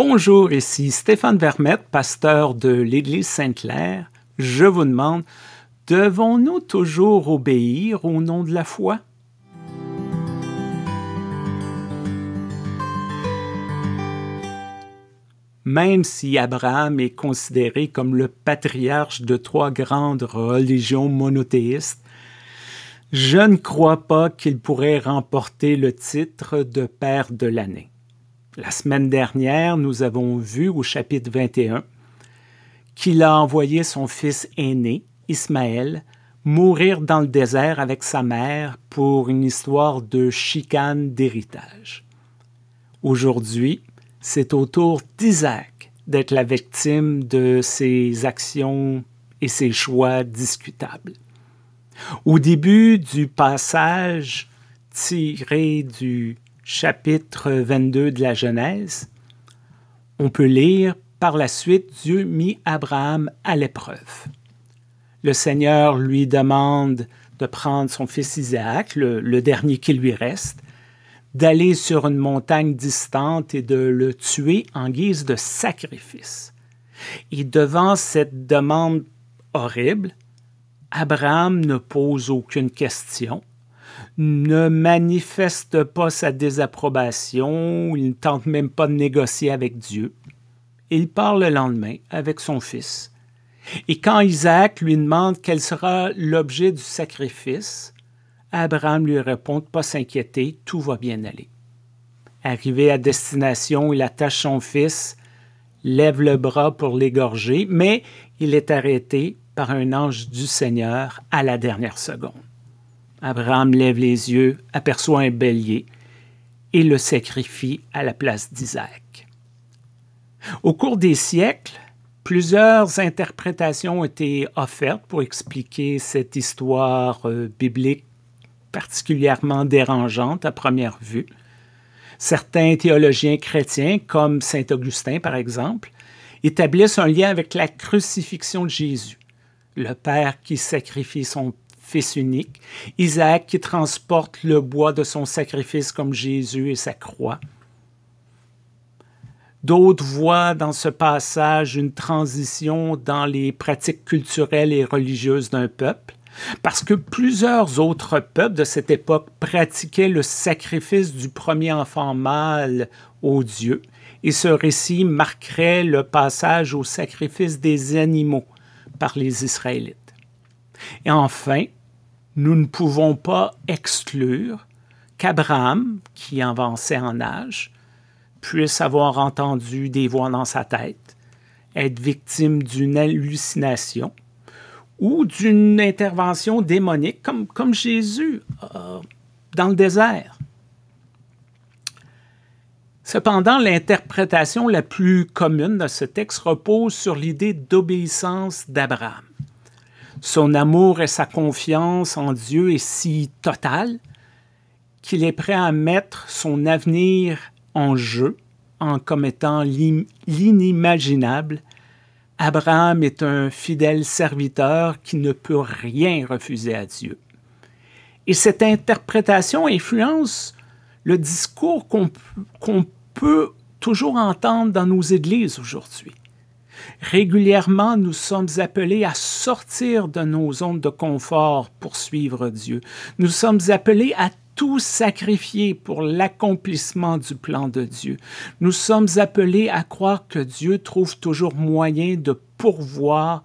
Bonjour, ici Stéphane Vermette, pasteur de l'Église Sainte-Claire. Je vous demande, devons-nous toujours obéir au nom de la foi? Même si Abraham est considéré comme le patriarche de trois grandes religions monothéistes, je ne crois pas qu'il pourrait remporter le titre de Père de l'année. La semaine dernière, nous avons vu au chapitre 21 qu'il a envoyé son fils aîné, Ismaël, mourir dans le désert avec sa mère pour une histoire de chicane d'héritage. Aujourd'hui, c'est au tour d'Isaac d'être la victime de ses actions et ses choix discutables. Au début du passage tiré du chapitre 22 de la Genèse, on peut lire Par la suite, Dieu mit Abraham à l'épreuve. Le Seigneur lui demande de prendre son fils Isaac, le, le dernier qui lui reste, d'aller sur une montagne distante et de le tuer en guise de sacrifice. Et devant cette demande horrible, Abraham ne pose aucune question ne manifeste pas sa désapprobation, il ne tente même pas de négocier avec Dieu. Il part le lendemain avec son fils. Et quand Isaac lui demande quel sera l'objet du sacrifice, Abraham lui répond ne pas s'inquiéter, tout va bien aller. Arrivé à destination, il attache son fils, lève le bras pour l'égorger, mais il est arrêté par un ange du Seigneur à la dernière seconde. Abraham lève les yeux, aperçoit un bélier et le sacrifie à la place d'Isaac. Au cours des siècles, plusieurs interprétations ont été offertes pour expliquer cette histoire euh, biblique particulièrement dérangeante à première vue. Certains théologiens chrétiens, comme Saint Augustin par exemple, établissent un lien avec la crucifixion de Jésus, le Père qui sacrifie son fils unique, Isaac qui transporte le bois de son sacrifice comme Jésus et sa croix. D'autres voient dans ce passage une transition dans les pratiques culturelles et religieuses d'un peuple, parce que plusieurs autres peuples de cette époque pratiquaient le sacrifice du premier enfant mâle au Dieu, et ce récit marquerait le passage au sacrifice des animaux par les Israélites. Et enfin, nous ne pouvons pas exclure qu'Abraham, qui avançait en âge, puisse avoir entendu des voix dans sa tête, être victime d'une hallucination ou d'une intervention démonique, comme, Jésus euh, dans le désert. Cependant, l'interprétation la plus commune de ce texte repose sur l'idée d'obéissance d'Abraham. Son amour et sa confiance en Dieu est si total qu'il est prêt à mettre son avenir en jeu en commettant l'inimaginable. Abraham est un fidèle serviteur qui ne peut rien refuser à Dieu. Et cette interprétation influence le discours qu'on peut toujours entendre dans nos églises aujourd'hui. Régulièrement, nous sommes appelés à sortir de nos zones de confort pour suivre Dieu. Nous sommes appelés à tout sacrifier pour l'accomplissement du plan de Dieu. Nous sommes appelés à croire que Dieu trouve toujours moyen de pourvoir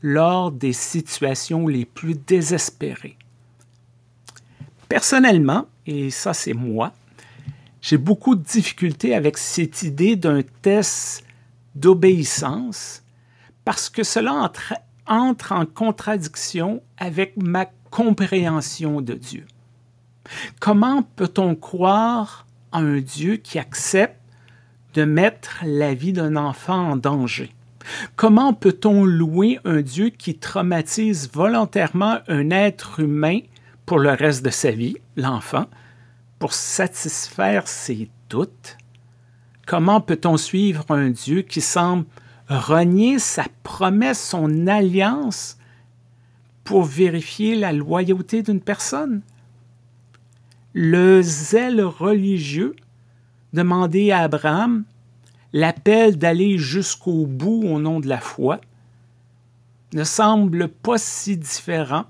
lors des situations les plus désespérées. Personnellement, et ça c'est moi, j'ai beaucoup de difficultés avec cette idée d'un test d'obéissance parce que cela entre, en contradiction avec ma compréhension de Dieu. Comment peut-on croire à un Dieu qui accepte de mettre la vie d'un enfant en danger? Comment peut-on louer un Dieu qui traumatise volontairement un être humain pour le reste de sa vie, l'enfant, pour satisfaire ses doutes? Comment peut-on suivre un Dieu qui semble renier sa promesse, son alliance pour vérifier la loyauté d'une personne? Le zèle religieux demandé à Abraham, l'appel d'aller jusqu'au bout au nom de la foi, ne semble pas si différent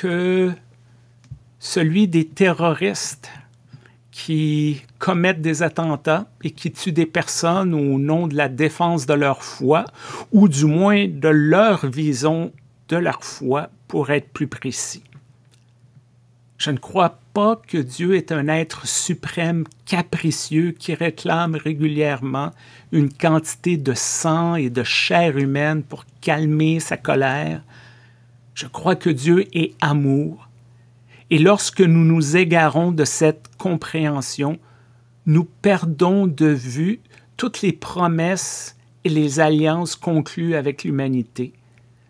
que, celui des terroristes qui commettent des attentats et qui tuent des personnes au nom de la défense de leur foi, ou du moins de leur vision de leur foi, pour être plus précis. Je ne crois pas que Dieu est un être suprême capricieux qui réclame régulièrement une quantité de sang et de chair humaine pour calmer sa colère. Je crois que Dieu est amour et lorsque nous nous égarons de cette compréhension, nous perdons de vue toutes les promesses et les alliances conclues avec l'humanité.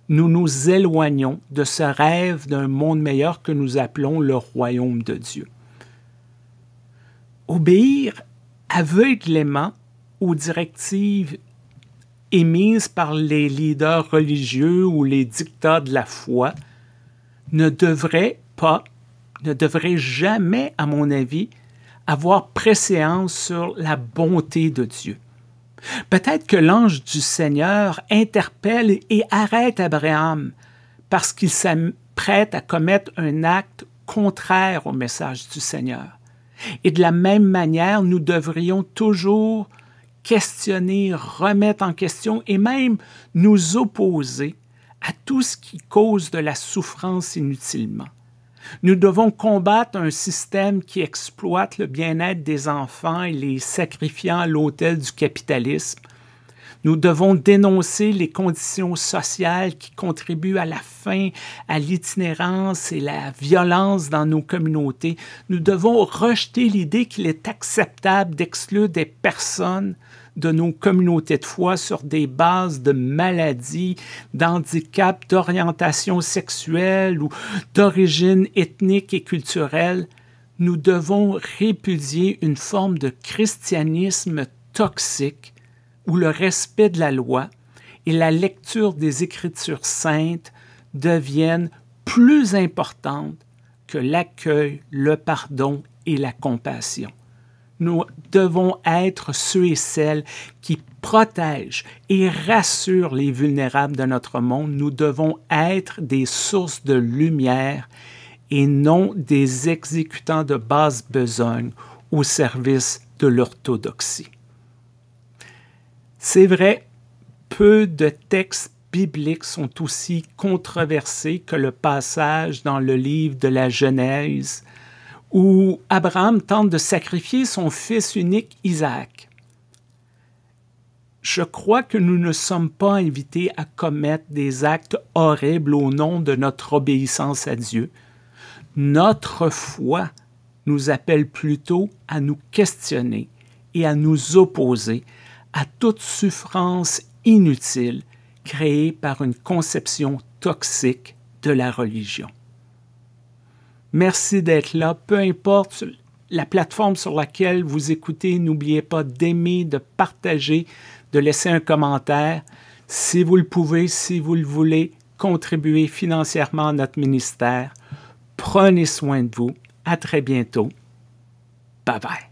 Nous nous éloignons de ce rêve d'un monde meilleur que nous appelons le royaume de Dieu. Obéir aveuglément aux directives émises par les leaders religieux ou les dictats de la foi ne devrait pas ne devrait jamais, à mon avis, avoir préséance sur la bonté de Dieu. Peut-être que l'ange du Seigneur interpelle et arrête Abraham parce qu'il s'apprête à commettre un acte contraire au message du Seigneur. Et de la même manière, nous devrions toujours questionner, remettre en question et même nous opposer à tout ce qui cause de la souffrance inutilement. Nous devons combattre un système qui exploite le bien-être des enfants et les sacrifiant à l'autel du capitalisme. Nous devons dénoncer les conditions sociales qui contribuent à la faim, à l'itinérance et la violence dans nos communautés. Nous devons rejeter l'idée qu'il est acceptable d'exclure des personnes de nos communautés de foi sur des bases de maladies, d'handicap, d'orientation sexuelle ou d'origine ethnique et culturelle, nous devons répudier une forme de christianisme toxique où le respect de la loi et la lecture des Écritures saintes deviennent plus importantes que l'accueil, le pardon et la compassion nous devons être ceux et celles qui protègent et rassurent les vulnérables de notre monde. Nous devons être des sources de lumière et non des exécutants de basse besogne au service de l'orthodoxie. C'est vrai, peu de textes bibliques sont aussi controversés que le passage dans le livre de la Genèse où Abraham tente de sacrifier son fils unique Isaac. Je crois que nous ne sommes pas invités à commettre des actes horribles au nom de notre obéissance à Dieu. Notre foi nous appelle plutôt à nous questionner et à nous opposer à toute souffrance inutile créée par une conception toxique de la religion. Merci d'être là. Peu importe la plateforme sur laquelle vous écoutez, n'oubliez pas d'aimer, de partager, de laisser un commentaire. Si vous le pouvez, si vous le voulez, contribuez financièrement à notre ministère. Prenez soin de vous. À très bientôt. Bye bye.